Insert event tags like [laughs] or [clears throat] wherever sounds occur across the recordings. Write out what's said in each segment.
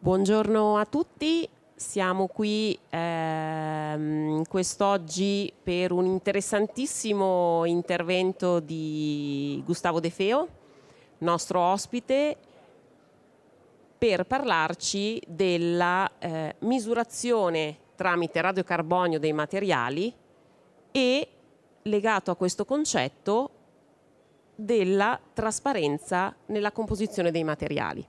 Buongiorno a tutti, siamo qui ehm, quest'oggi per un interessantissimo intervento di Gustavo De Feo, nostro ospite, per parlarci della eh, misurazione tramite radiocarbonio dei materiali e legato a questo concetto della trasparenza nella composizione dei materiali.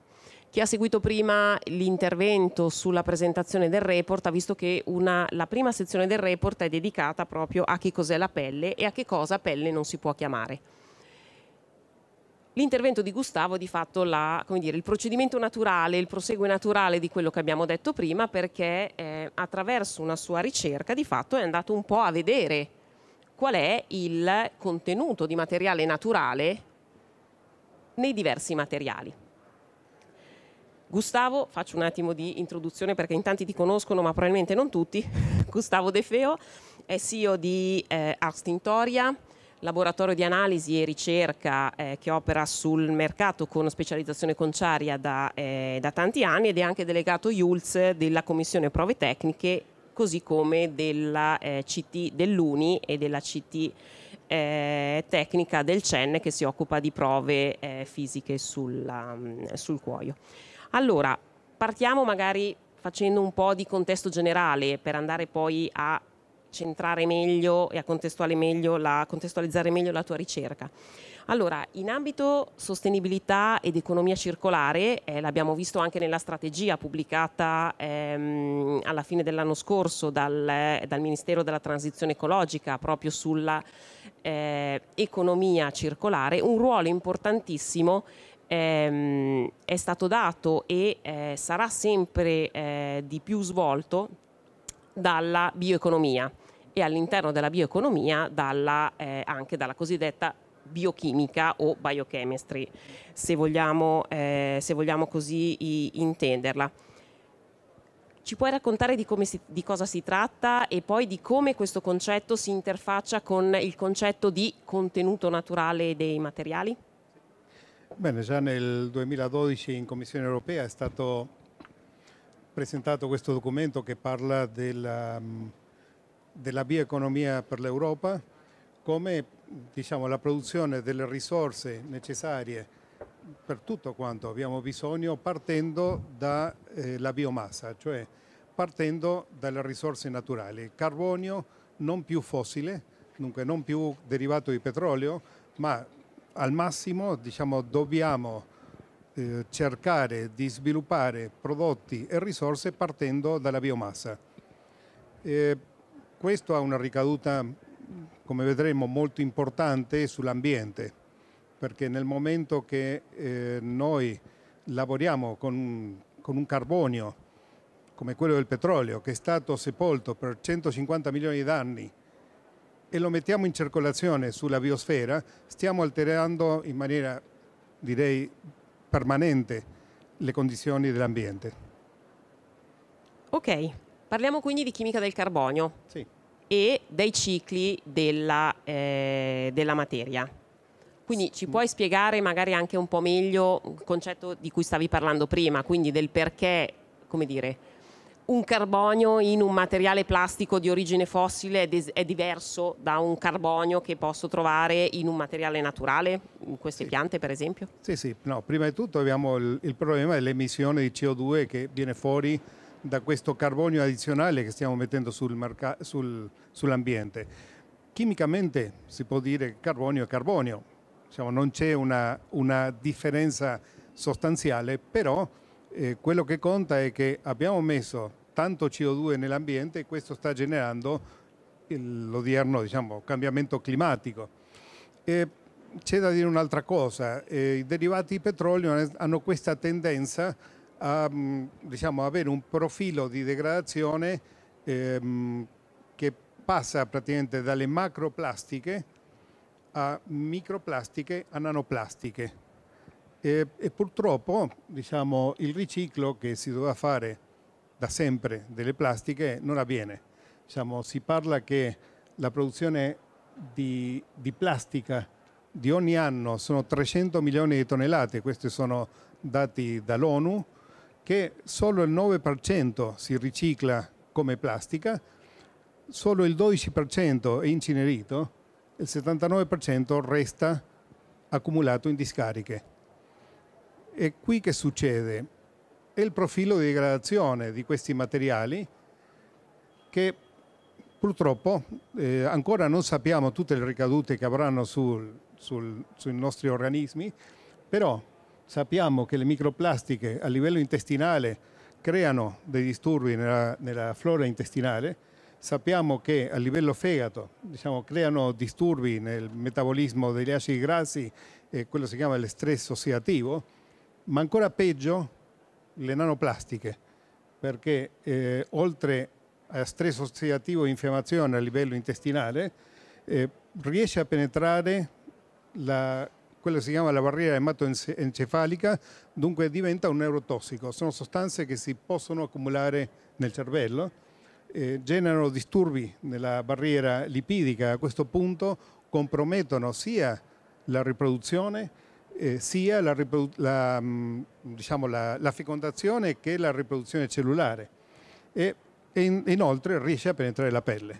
Chi ha seguito prima l'intervento sulla presentazione del report ha visto che una, la prima sezione del report è dedicata proprio a che cos'è la pelle e a che cosa pelle non si può chiamare. L'intervento di Gustavo è di fatto la, dire, il procedimento naturale, il prosegue naturale di quello che abbiamo detto prima perché eh, attraverso una sua ricerca di fatto è andato un po' a vedere qual è il contenuto di materiale naturale nei diversi materiali. Gustavo, faccio un attimo di introduzione perché in tanti ti conoscono ma probabilmente non tutti, [laughs] Gustavo De Feo è CEO di eh, Arstintoria, laboratorio di analisi e ricerca eh, che opera sul mercato con specializzazione conciaria da, eh, da tanti anni ed è anche delegato IULS della Commissione Prove Tecniche così come della eh, CT dell'Uni e della CT eh, tecnica del CEN che si occupa di prove eh, fisiche sulla, mm, sul cuoio. Allora, partiamo magari facendo un po' di contesto generale per andare poi a centrare meglio e a meglio la, contestualizzare meglio la tua ricerca. Allora, in ambito sostenibilità ed economia circolare, eh, l'abbiamo visto anche nella strategia pubblicata ehm, alla fine dell'anno scorso dal, dal, Ministero della Transizione Ecologica, proprio sulla eh, economia circolare, un ruolo importantissimo ehm, è stato dato e eh, sarà sempre eh, di più svolto dalla bioeconomia e all'interno della bioeconomia dalla, eh, anche dalla cosiddetta biochimica o biochemistry, se vogliamo, eh, se vogliamo così i, intenderla. Ci puoi raccontare di, si, di, cosa si tratta e poi di come questo concetto si interfaccia con il concetto di contenuto naturale dei materiali? Bene, già nel 2012 in Commissione europea è stato presentato questo documento che parla della mm, della bioeconomia per l'Europa come diciamo, la produzione delle risorse necessarie per tutto quanto abbiamo bisogno partendo dalla eh, biomassa, cioè partendo dalle risorse naturali, carbonio non più fossile, dunque non più derivato di petrolio, ma al massimo diciamo, dobbiamo eh, cercare di sviluppare prodotti e risorse partendo dalla biomassa. Eh, questo ha una ricaduta, come vedremo, molto importante sull'ambiente, perché nel momento che eh, noi lavoriamo con, con un carbonio come quello del petrolio, che è stato sepolto per 150 milioni di anni, e lo mettiamo in circolazione sulla biosfera, stiamo alterando in maniera, direi, permanente le condizioni dell'ambiente. Ok, Parliamo quindi di chimica del carbonio sì. e dei cicli della, eh, della materia. Quindi ci puoi spiegare magari anche un po' meglio il concetto di cui stavi parlando prima, quindi del perché, come dire, un carbonio in un materiale plastico di origine fossile è, diverso da un carbonio che posso trovare in un materiale naturale, in queste sì. piante per esempio? Sì, sì, no, prima di tutto abbiamo il, il problema dell'emissione di CO2 che viene fuori da questo carbonio addizionale che stiamo mettendo sul marca- sul, sull'ambiente. Chimicamente si può dire che carbonio è carbonio, diciamo, non c'è una, una, differenza sostanziale, però eh, quello che conta è che abbiamo messo tanto CO2 nell'ambiente e questo sta generando l'odierno diciamo, cambiamento climatico. E c'è da dire un'altra cosa, eh, i derivati di petrolio hanno questa tendenza a diciamo, avere un profilo di degradazione ehm, che passa praticamente dalle macroplastiche a microplastiche a nanoplastiche. E, e purtroppo diciamo, il riciclo che si doveva fare da sempre delle plastiche non avviene. Diciamo, si parla che la produzione di, di plastica di ogni anno sono 300 milioni di tonnellate, questi sono dati dall'ONU, che solo il 9% si ricicla come plastica, solo il 12% è incinerito, il 79% resta accumulato in discariche. E qui che succede? È il profilo di degradazione di questi materiali che purtroppo eh, ancora non sappiamo tutte le ricadute che avranno sul, sul, sui nostri organismi, però Sappiamo che le microplastiche a livello intestinale creano dei disturbi nella, nella flora intestinale, sappiamo che a livello fegato diciamo, creano disturbi nel metabolismo degli acidi grassi, eh, quello si chiama l'estress stress ma ancora peggio le nanoplastiche, perché eh, oltre a stress ossiativo e infiammazione a livello intestinale, eh, riesce a penetrare la quella si chiama la barriera ematoencefalica, dunque diventa un neurotossico. Sono sostanze che si possono accumulare nel cervello, eh, generano disturbi nella barriera lipidica, a questo punto compromettono sia la riproduzione eh, sia la, la, mm, diciamo, la, la, fecondazione che la riproduzione cellulare e, e inoltre riesce a penetrare la pelle.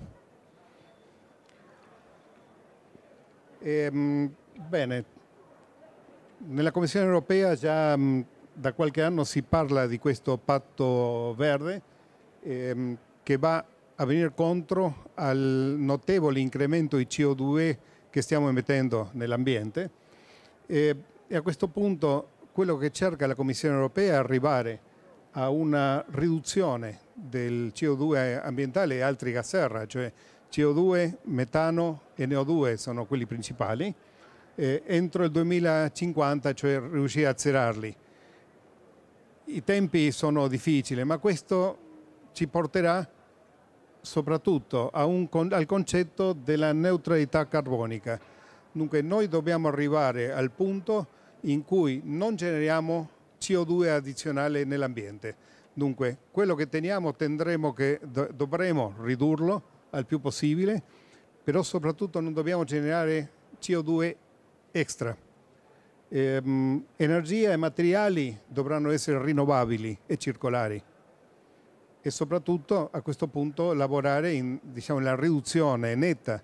E, ehm, bene, nella Commissione europea già mm, da qualche anno si parla di questo patto verde ehm, che va a venire contro al notevole incremento di CO2 che stiamo emettendo nell'ambiente e a questo punto quello che cerca la Commissione europea è arrivare a una riduzione del CO2 ambientale e altri gas serra, cioè CO2, metano e NO2 sono quelli principali eh, entro il 2050, cioè riuscire a zerarli. I tempi sono difficili, ma questo ci porterà soprattutto con, al concetto della neutralità carbonica. Dunque noi dobbiamo arrivare al punto in cui non generiamo CO2 addizionale nell'ambiente. Dunque quello che teniamo tendremo che do, dovremo ridurlo al più possibile, però soprattutto non dobbiamo generare CO2 extra. Ehm, energia e materiali dovranno essere rinnovabili e circolari e soprattutto a questo punto lavorare in, diciamo, la riduzione netta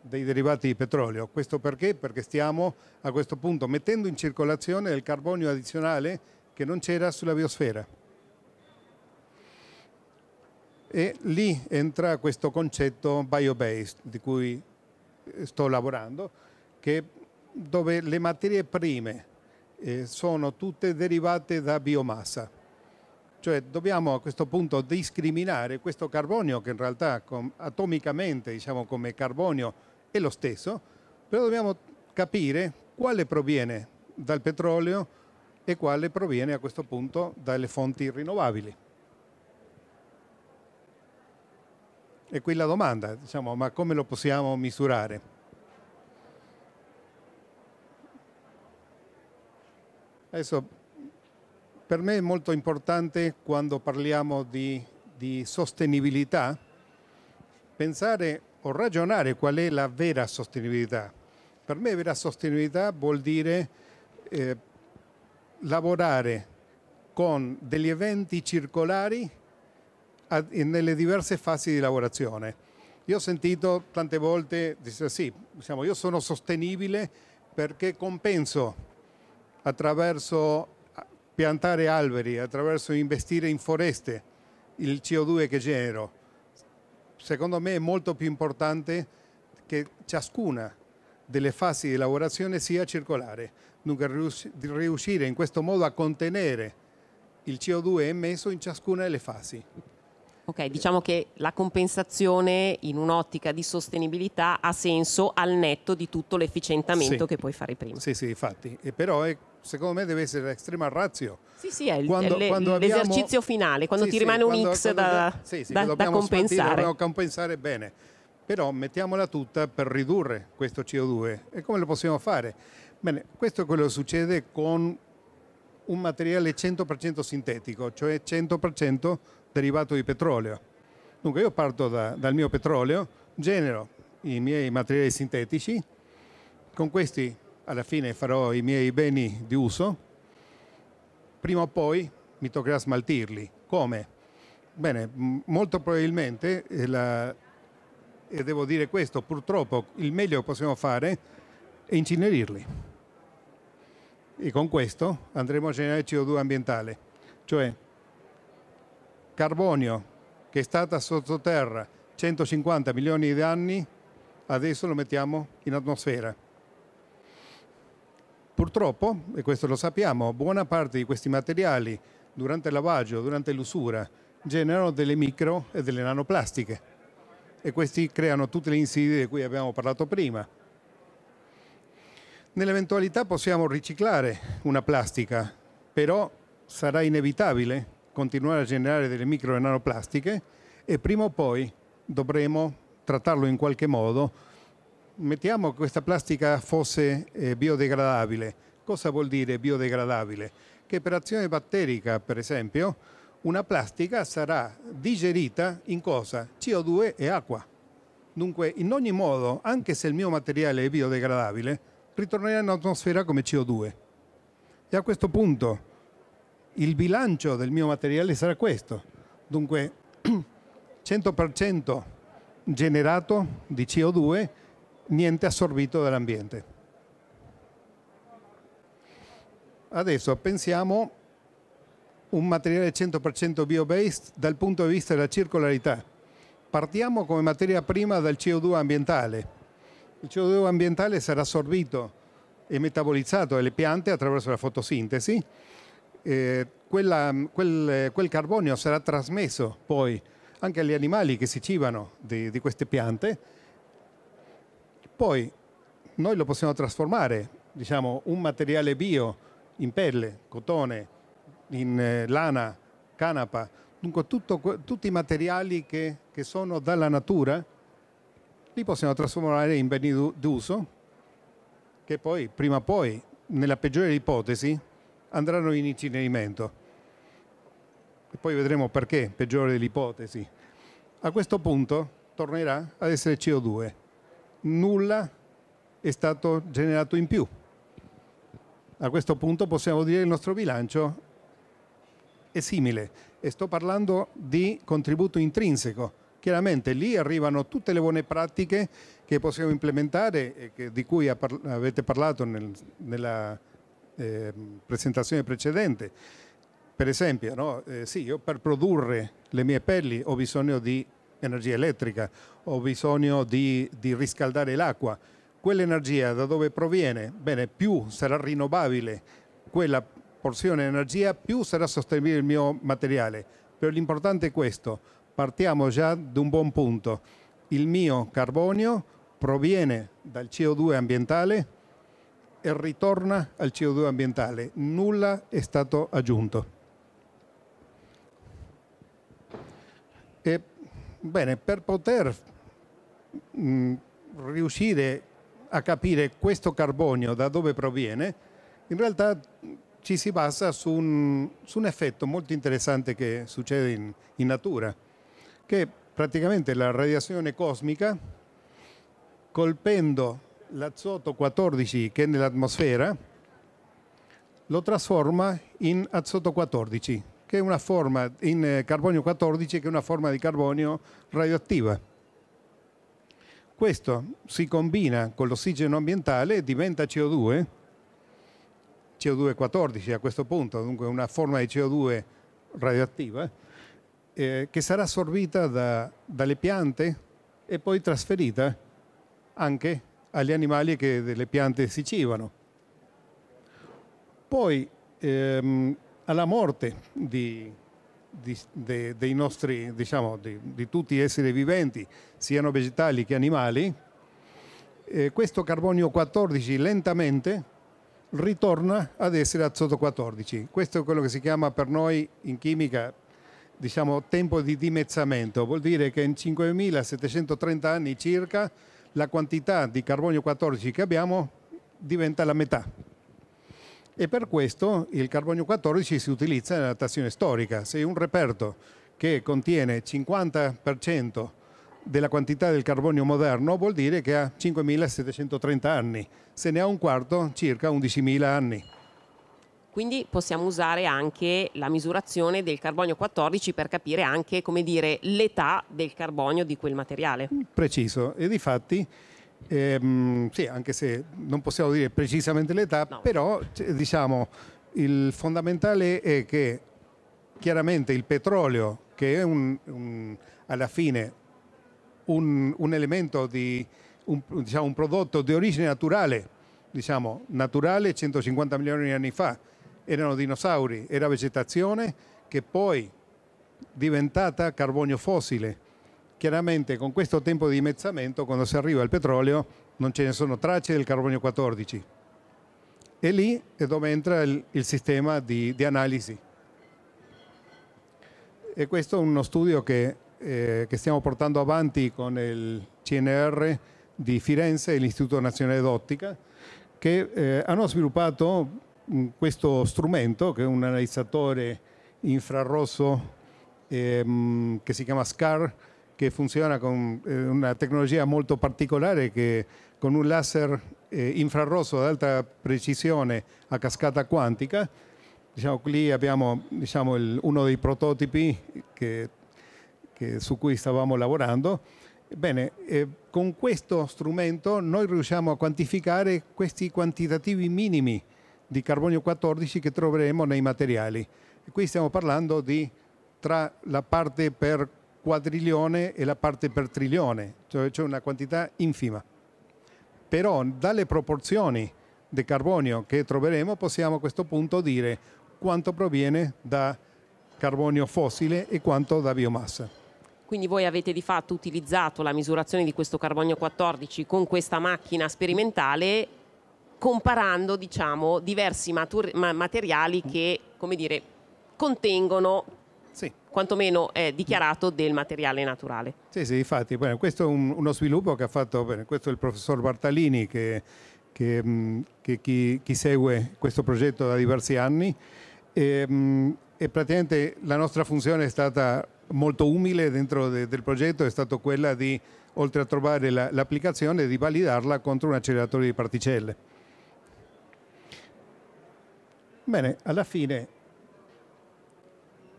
dei derivati di petrolio. Questo perché? Perché stiamo a questo punto mettendo in circolazione del carbonio addizionale che non c'era sulla biosfera. E lì entra questo concetto biobased di cui eh, sto lavorando, che dove le materie prime eh, sono tutte derivate da biomassa. Cioè dobbiamo a questo punto discriminare questo carbonio che in realtà com, atomicamente, diciamo come carbonio, è lo stesso, però dobbiamo capire quale proviene dal petrolio e quale proviene a questo punto dalle fonti rinnovabili. E qui la domanda, diciamo, ma come lo possiamo misurare? Adesso, per me è molto importante quando parliamo di, di sostenibilità pensare o ragionare qual è la vera sostenibilità. Per me vera sostenibilità vuol dire eh, lavorare con degli eventi circolari a, nelle diverse fasi di lavorazione. Io ho sentito tante volte dire sì, diciamo, io sono sostenibile perché compenso attraverso piantare alberi, attraverso investire in foreste, il CO2 che genero. Secondo me è molto più importante che ciascuna delle fasi di lavorazione sia circolare, dunque riuscire in questo modo a contenere il CO2 emesso in ciascuna delle fasi. Ok, diciamo che la compensazione in un'ottica di sostenibilità ha senso al netto di tutto l'efficientamento sì. che puoi fare prima. Sì, sì, infatti, e però è secondo me deve essere l'estrema razio. Sì, sì, è quando, le, quando l'esercizio abbiamo... finale, quando sì, ti rimane sì, un quando, X quando, da, sì, sì, da, da compensare. Spartire, dobbiamo compensare bene, però mettiamola tutta per ridurre questo CO2. E come lo possiamo fare? Bene, questo è quello che succede con un materiale 100% sintetico, cioè 100% derivato di petrolio. Dunque io parto da, dal mio petrolio, genero i miei materiali sintetici, con questi alla fine farò i miei beni di uso, prima o poi mi toccherà smaltirli. Come? Bene, molto probabilmente, eh, la, e devo dire questo, purtroppo il meglio che possiamo fare è incinerirli. E con questo andremo a generare CO2 ambientale, cioè carbonio che è stata sottoterra 150 milioni di anni, adesso lo mettiamo in atmosfera Purtroppo, e questo lo sappiamo, buona parte di questi materiali durante il lavaggio, durante l'usura, generano delle micro e delle nanoplastiche e questi creano tutte le insidie di cui abbiamo parlato prima. Nell'eventualità possiamo riciclare una plastica, però sarà inevitabile continuare a generare delle micro e nanoplastiche e prima o poi dovremo trattarlo in qualche modo mettiamo che questa plastica fosse eh, biodegradabile. Cosa vuol dire biodegradabile? Che per azione batterica, per esempio, una plastica sarà digerita in cosa? CO2 e acqua. Dunque, in ogni modo, anche se il mio materiale è biodegradabile, ritornerà in atmosfera come CO2. E a questo punto il bilancio del mio materiale sarà questo. Dunque, 100% [clears throat] generato di CO2 niente assorbito dall'ambiente. Adesso pensiamo un materiale 100% bio-based dal punto di vista della circolarità. Partiamo come materia prima dal CO2 ambientale. Il CO2 ambientale sarà assorbito e metabolizzato dalle piante attraverso la fotosintesi. Eh, quella, quel, quel, carbonio sarà trasmesso poi anche agli animali che si cibano di, di queste piante poi noi lo possiamo trasformare, diciamo, un materiale bio in pelle, cotone, in eh, lana, canapa, dunque tutto, tutti i materiali che, che, sono dalla natura, li possiamo trasformare in beni d'uso che poi, prima o poi, nella peggiore ipotesi, andranno in incinerimento. E poi vedremo perché, peggiore dell'ipotesi. A questo punto tornerà ad essere CO2 nulla è stato generato in più. A questo punto possiamo dire che il nostro bilancio è simile e sto parlando di contributo intrinseco. Chiaramente lì arrivano tutte le buone pratiche che possiamo implementare e che, di cui par avete parlato nel, nella eh, presentazione precedente. Per esempio, no? eh, sì, io per produrre le mie pelli ho bisogno di energia elettrica, ho bisogno di, di riscaldare l'acqua. Quell'energia da dove proviene? Bene, più sarà rinnovabile quella porzione di energia, più sarà sostenibile il mio materiale. Però l'importante è questo, partiamo già da un buon punto. Il mio carbonio proviene dal CO2 ambientale e ritorna al CO2 ambientale, nulla è stato aggiunto. E Bene, per poter mh, mm, riuscire a capire questo carbonio da dove proviene, in realtà ci si basa su un, su un effetto molto interessante che succede in, in natura, che praticamente la radiazione cosmica, colpendo l'azoto 14 che è nell'atmosfera, lo trasforma in azoto 14, che è una forma in eh, carbonio 14 che è una forma di carbonio radioattiva. Questo si combina con l'ossigeno ambientale e diventa CO2, CO2 14 a questo punto, dunque una forma di CO2 radioattiva, eh, che sarà assorbita da, dalle piante e poi trasferita anche agli animali che delle piante si cibano. Poi ehm, alla morte di, di, de, dei nostri, diciamo, di, di, tutti gli esseri viventi, siano vegetali che animali, eh, questo carbonio 14 lentamente ritorna ad essere azoto 14. Questo è quello che si chiama per noi in chimica diciamo, tempo di dimezzamento, vuol dire che in 5.730 anni circa la quantità di carbonio 14 che abbiamo diventa la metà e per questo il carbonio 14 si utilizza nella datazione storica. Se un reperto che contiene 50% della quantità del carbonio moderno vuol dire che ha 5.730 anni, se ne ha un quarto circa 11.000 anni. Quindi possiamo usare anche la misurazione del carbonio 14 per capire anche l'età del carbonio di quel materiale. Preciso, e di fatti Ehm, sì, anche se non possiamo dire precisamente l'età, no. però cioè, diciamo il fondamentale è che chiaramente il petrolio, che è un, un, alla fine un, un elemento di diciamo, un, prodotto di origine naturale, diciamo naturale 150 milioni di anni fa, erano dinosauri, era vegetazione che poi diventata carbonio fossile Chiaramente con questo tempo di dimezzamento, quando si arriva al petrolio, non ce ne sono tracce del carbonio 14. E lì è dove entra il, il sistema di, di, analisi. E questo è uno studio che, eh, che stiamo portando avanti con il CNR di Firenze e l'Istituto Nazionale d'Ottica, che eh, hanno sviluppato mh, mm, questo strumento, che è un analizzatore infrarosso ehm, che si chiama SCAR, che funziona con eh, una tecnologia molto particolare che con un laser eh, infrarosso ad alta precisione a cascata quantica, diciamo, lì abbiamo diciamo, il, uno dei prototipi che, che su cui stavamo lavorando. Bene, eh, con questo strumento noi riusciamo a quantificare questi quantitativi minimi di carbonio 14 che troveremo nei materiali. E qui stiamo parlando di tra la parte per quadrilione e la parte per trilione, cioè una quantità infima. Però dalle proporzioni di carbonio che troveremo possiamo a questo punto dire quanto proviene da carbonio fossile e quanto da biomassa. Quindi voi avete di fatto utilizzato la misurazione di questo carbonio 14 con questa macchina sperimentale comparando diciamo, diversi materiali che come dire, contengono sì. Quantomeno è dichiarato del materiale naturale. Sì, sì, infatti, bene, questo è un, uno sviluppo che ha fatto, bene, questo è il professor Bartalini che, che, mm, che chi, chi, segue questo progetto da diversi anni e, mm, e, praticamente la nostra funzione è stata molto umile dentro de, del progetto, è stata quella di, oltre a trovare la, l'applicazione, di validarla contro un acceleratore di particelle. Bene, alla fine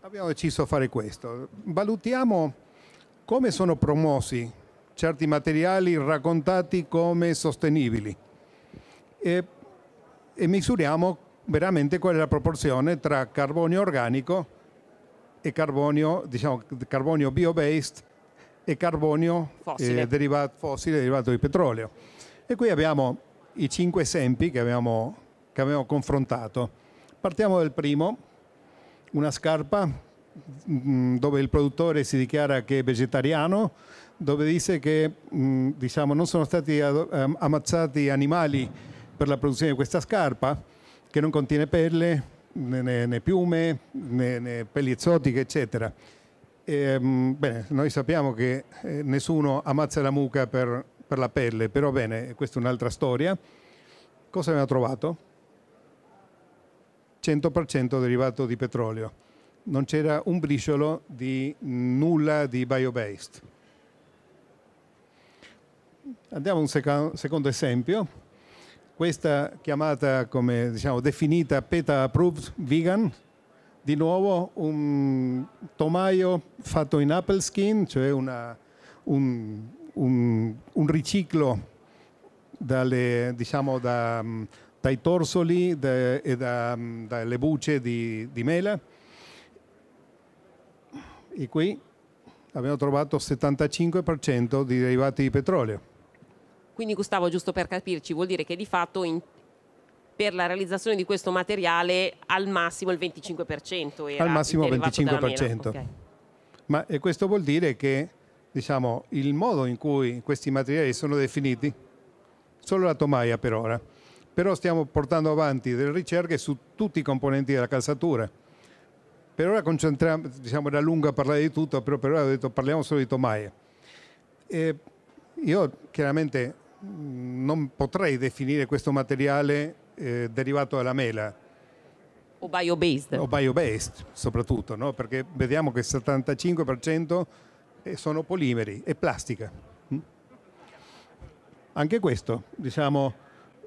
Abbiamo deciso di fare questo. Valutiamo come sono promossi certi materiali raccontati come sostenibili e, e misuriamo veramente qual è la proporzione tra carbonio organico e carbonio, diciamo, carbonio bio-based e carbonio fossile. Eh, derivato, fossile derivato di petrolio. E qui abbiamo i cinque esempi che abbiamo, che abbiamo confrontato. Partiamo dal primo, una scarpa mm, dove il produttore si dichiara che è vegetariano, dove dice che mm, diciamo, non sono stati ehm, ammazzati animali per la produzione di questa scarpa, che non contiene pelle, né, né piume, né, né pelli esotiche, eccetera. E, ehm, bene, noi sappiamo che eh, nessuno ammazza la mucca per, per la pelle, però bene, questa è un'altra storia. Cosa abbiamo trovato? 100% derivato di petrolio. Non c'era un briciolo di nulla di biobased. Andiamo a un seco secondo esempio. Questa chiamata, come diciamo, definita PETA Approved Vegan, di nuovo un tomaio fatto in apple skin, cioè una, un, un, un, riciclo dalle, diciamo, da dai torsoli de, e da, mm, dalle bucce di, di mela. E qui abbiamo trovato il 75% di derivati di petrolio. Quindi Gustavo, giusto per capirci, vuol dire che di fatto in, per la realizzazione di questo materiale al massimo il 25% era Al massimo il 25%. Okay. Ma e questo vuol dire che diciamo, il modo in cui questi materiali sono definiti, solo la tomaia per ora, però stiamo portando avanti delle ricerche su tutti i componenti della calzatura. Per ora concentriamo, diciamo era lungo parlare di tutto, però per ora ho detto parliamo solo di tomaie. E io chiaramente mm, non potrei definire questo materiale eh, derivato dalla mela. O bio-based. O bio-based soprattutto, no? perché vediamo che il 75% eh, sono polimeri e plastica. Mm? Anche questo, diciamo,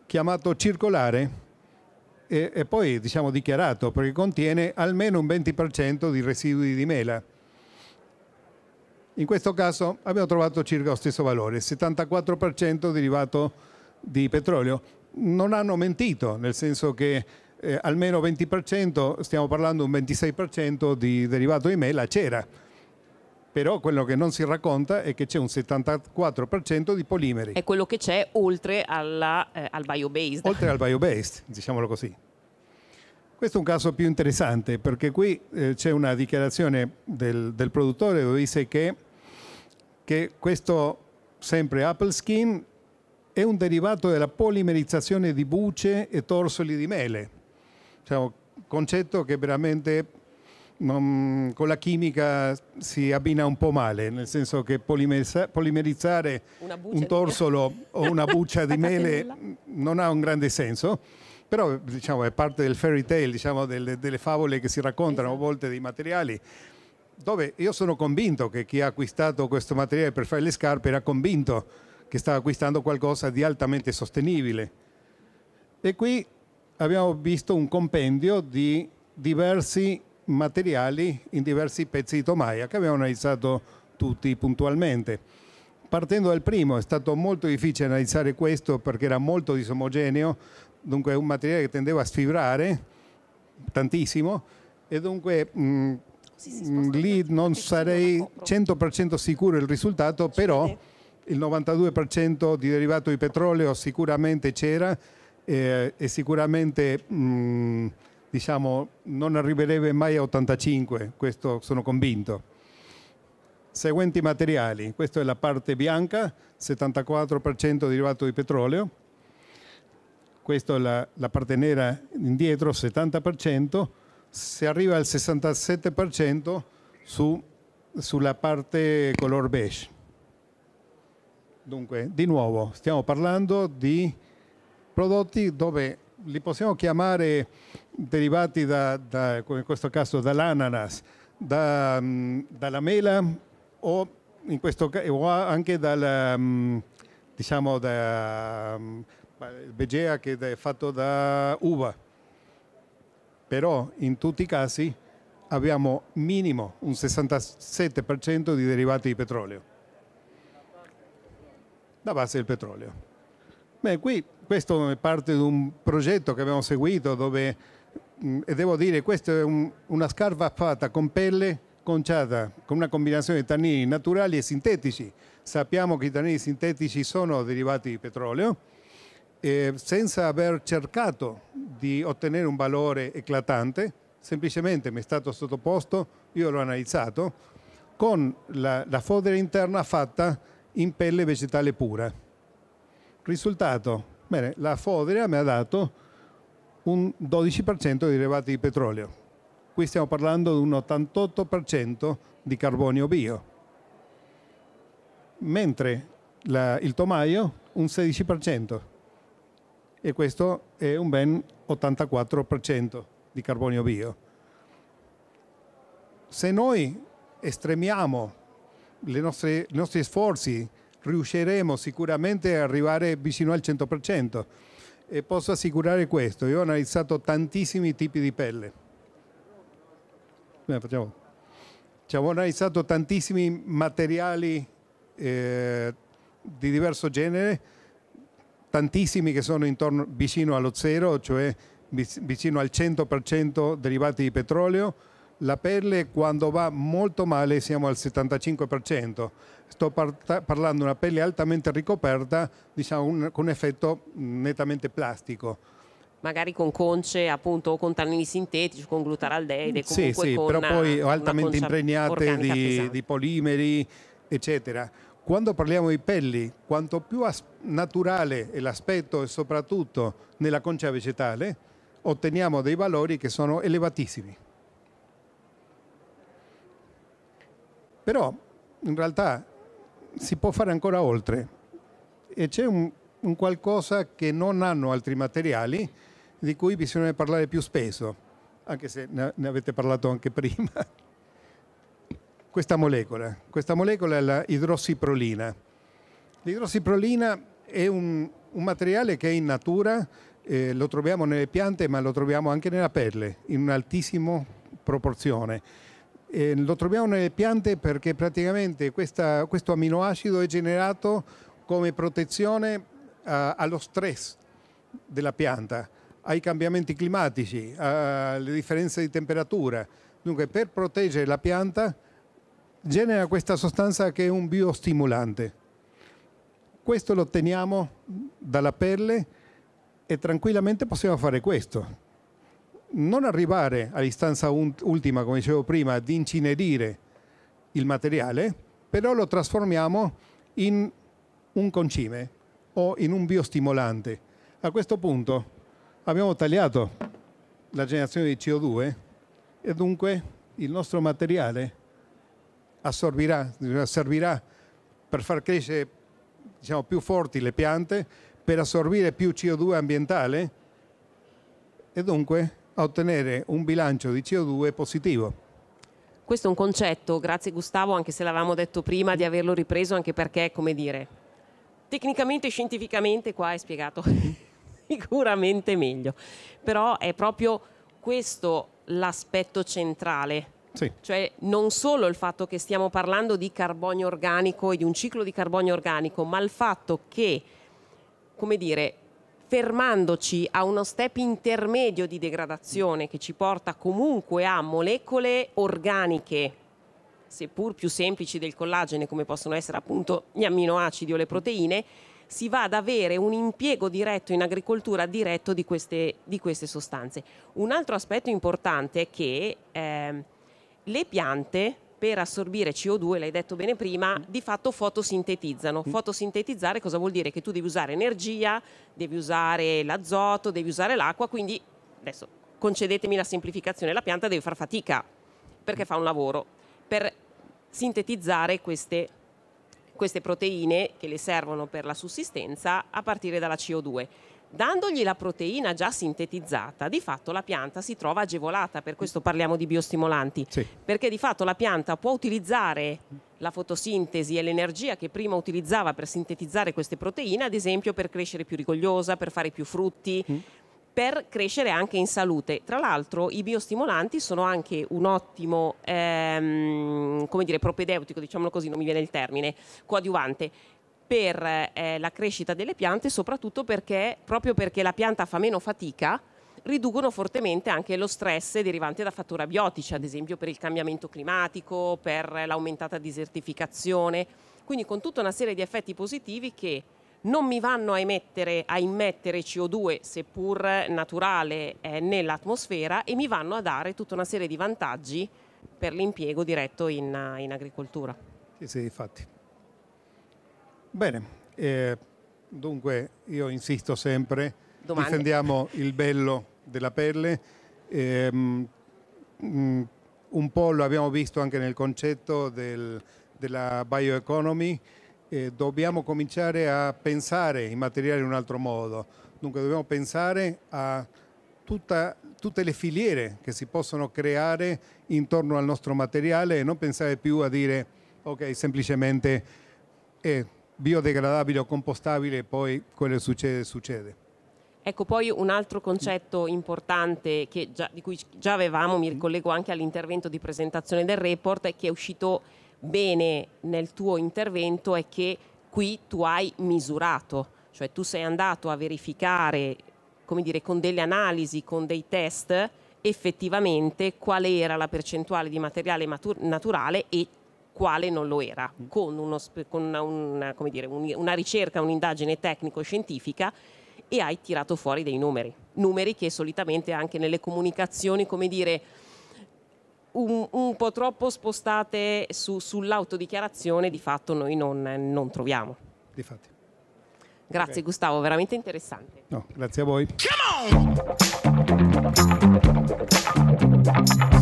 chiamato circolare e, e poi diciamo dichiarato perché contiene almeno un 20% di residui di mela. In questo caso abbiamo trovato circa lo stesso valore, 74% derivato di petrolio. Non hanno mentito, nel senso che eh, almeno 20%, stiamo parlando di un 26% di derivato di mela c'era però quello che non si racconta è che c'è un 74% di polimeri. È quello che c'è oltre alla, eh, al biobased. Oltre al biobased, diciamolo così. Questo è un caso più interessante perché qui eh, c'è una dichiarazione del, del, produttore dove dice che, che questo sempre apple skin è un derivato della polimerizzazione di bucce e torsoli di mele. Cioè, diciamo, un concetto che veramente con la chimica si abbina un po' male, nel senso che polimerizzare un torsolo o una buccia di [laughs] mele non ha un grande senso, però diciamo, è parte del fairy tale, diciamo, delle, delle, favole che si raccontano a esatto. volte dei materiali, dove io sono convinto che chi ha acquistato questo materiale per fare le scarpe era convinto che stava acquistando qualcosa di altamente sostenibile. E qui abbiamo visto un compendio di diversi materiali in diversi pezzi di tomaia che abbiamo analizzato tutti puntualmente. Partendo dal primo, è stato molto difficile analizzare questo perché era molto disomogeneo, dunque un materiale che tendeva a sfibrare tantissimo e dunque mh, sì, sì, lì non sarei 100% sicuro del risultato, però il 92% di derivato di petrolio sicuramente c'era eh, e sicuramente mh, mm, diciamo, non arriverebbe mai a 85, questo sono convinto. Seguenti materiali, questa è la parte bianca, 74% derivato di petrolio, questa è la, la parte nera indietro, 70%, si arriva al 67% su, sulla parte color beige. Dunque, di nuovo, stiamo parlando di prodotti dove li possiamo chiamare derivati da, da, come in questo caso dall'ananas, da, mm, dalla mela o, questo, o anche dal mm, diciamo da vegea mm, che è fatto da uva. Però in tutti i casi abbiamo minimo un 67% di derivati di petrolio. La base del petrolio. Beh, qui questo è parte di un progetto che abbiamo seguito dove, mm, e devo dire, questa è un, una scarpa fatta con pelle conciata, con una combinazione di tannini naturali e sintetici. Sappiamo che i tannini sintetici sono derivati di petrolio, eh, senza aver cercato di ottenere un valore eclatante, semplicemente mi è stato sottoposto, io l'ho analizzato, con la, la fodera interna fatta in pelle vegetale pura. Risultato, Bene, la Fodera mi ha dato un 12% di derivati di petrolio. Qui stiamo parlando di un 88% di carbonio bio, mentre la, il tomaio un 16% e questo è un ben 84% di carbonio bio. Se noi estremiamo nostre, i nostri sforzi riusciremo sicuramente ad arrivare vicino al 100%. E posso assicurare questo, io ho analizzato tantissimi tipi di pelle. Beh, facciamo. Abbiamo cioè, analizzato tantissimi materiali eh, di diverso genere, tantissimi che sono intorno, vicino allo zero, cioè vicino al 100% derivati di petrolio, la pelle quando va molto male siamo al 75%, sto par- parlando di una pelle altamente ricoperta, diciamo un, con un effetto nettamente plastico magari con conce appunto o con tannini sintetici, con glutaraldeide, comunque sì, sì, con però poi altamente impregnate di, di, polimeri, eccetera. Quando parliamo di pelli, quanto più as- naturale è l'aspetto e soprattutto nella concia vegetale, otteniamo dei valori che sono elevatissimi. Però in realtà si può fare ancora oltre e c'è un, un qualcosa che non hanno altri materiali di cui bisogna parlare più spesso, anche se ne avete parlato anche [laughs] prima. Questa molecola, questa molecola è la idrossiprolina. L'idrossiprolina è un, un materiale che in natura eh, lo troviamo nelle piante ma lo troviamo anche nella pelle in un'altissima proporzione eh, lo troviamo nelle piante perché praticamente questa, questo aminoacido è generato come protezione eh, allo stress della pianta, ai cambiamenti climatici, alle differenze di temperatura. Dunque per proteggere la pianta genera questa sostanza che è un biostimolante. Questo lo otteniamo dalla pelle e tranquillamente possiamo fare questo non arrivare all'istanza ultima, come dicevo prima, di incenerire il materiale, però lo trasformiamo in un concime o in un biostimolante. A questo punto abbiamo tagliato la generazione di CO2 e dunque il nostro materiale assorbirà, diciamo, servirà per far crescere diciamo, più forti le piante, per assorbire più CO2 ambientale e dunque a ottenere un bilancio di CO2 positivo. Questo è un concetto, grazie Gustavo, anche se l'avevamo detto prima, di averlo ripreso anche perché, come dire, tecnicamente e scientificamente qua è spiegato [laughs] sicuramente meglio, però è proprio questo l'aspetto centrale sì. Cioè non solo il fatto che stiamo parlando di carbonio organico e di un ciclo di carbonio organico, ma il fatto che, come dire, fermandoci a uno step intermedio di degradazione che ci porta comunque a molecole organiche, seppur più semplici del collagene, come possono essere appunto gli amminoacidi o le proteine, si va ad avere un impiego diretto in agricoltura diretto di queste, di queste sostanze. Un altro aspetto importante è che eh, le piante per assorbire CO2, l'hai detto bene prima, mm. di fatto fotosintetizzano. Mm. Fotosintetizzare cosa vuol dire? Che tu devi usare energia, devi usare l'azoto, devi usare l'acqua, quindi adesso concedetemi la semplificazione, la pianta deve far fatica perché mm. fa un lavoro per sintetizzare queste, queste proteine che le servono per la sussistenza a partire dalla CO2. Dandogli la proteina già sintetizzata, di fatto la pianta si trova agevolata, per questo parliamo di biostimolanti, sì. perché di fatto la pianta può utilizzare la fotosintesi e l'energia che prima utilizzava per sintetizzare queste proteine, ad esempio per crescere più rigogliosa, per fare più frutti. Mm per crescere anche in salute. Tra l'altro i biostimolanti sono anche un ottimo, ehm, come dire, propedeutico, diciamolo così, non mi viene il termine, coadiuvante per eh, la crescita delle piante, soprattutto perché proprio perché la pianta fa meno fatica, riducono fortemente anche lo stress derivante da fattori abiotici, ad esempio per il cambiamento climatico, per l'aumentata desertificazione, quindi con tutta una serie di effetti positivi che non mi vanno a, emettere, a immettere CO2, seppur naturale, eh, nell'atmosfera e mi vanno a dare tutta una serie di vantaggi per l'impiego diretto in, in agricoltura. Sì, sì, infatti. Bene, eh, dunque io insisto sempre, Domande. difendiamo il bello della pelle, eh, mh, mm, un po' lo abbiamo visto anche nel concetto del, della bioeconomy, eh, dobbiamo cominciare a pensare i materiali in un altro modo, dunque dobbiamo pensare a tutta, tutte le filiere che si possono creare intorno al nostro materiale e non pensare più a dire ok semplicemente... Eh, biodegradabile o compostabile, poi quello che succede, succede. Ecco, poi un altro concetto importante già, di cui già avevamo, mi ricollego anche all'intervento di presentazione del report, che è uscito bene nel tuo intervento, è che qui tu hai misurato, cioè tu sei andato a verificare, come dire, con delle analisi, con dei test, effettivamente qual era la percentuale di materiale matur- naturale e quale non lo era, mm. con, uno, con una, una, dire, un, una ricerca, un'indagine tecnico-scientifica e hai tirato fuori dei numeri, numeri che solitamente anche nelle comunicazioni, come dire, un, un po' troppo spostate su, sull'autodichiarazione, di fatto noi non, non troviamo. Difatti. Grazie okay. Gustavo, veramente interessante. No, grazie a voi. Come on!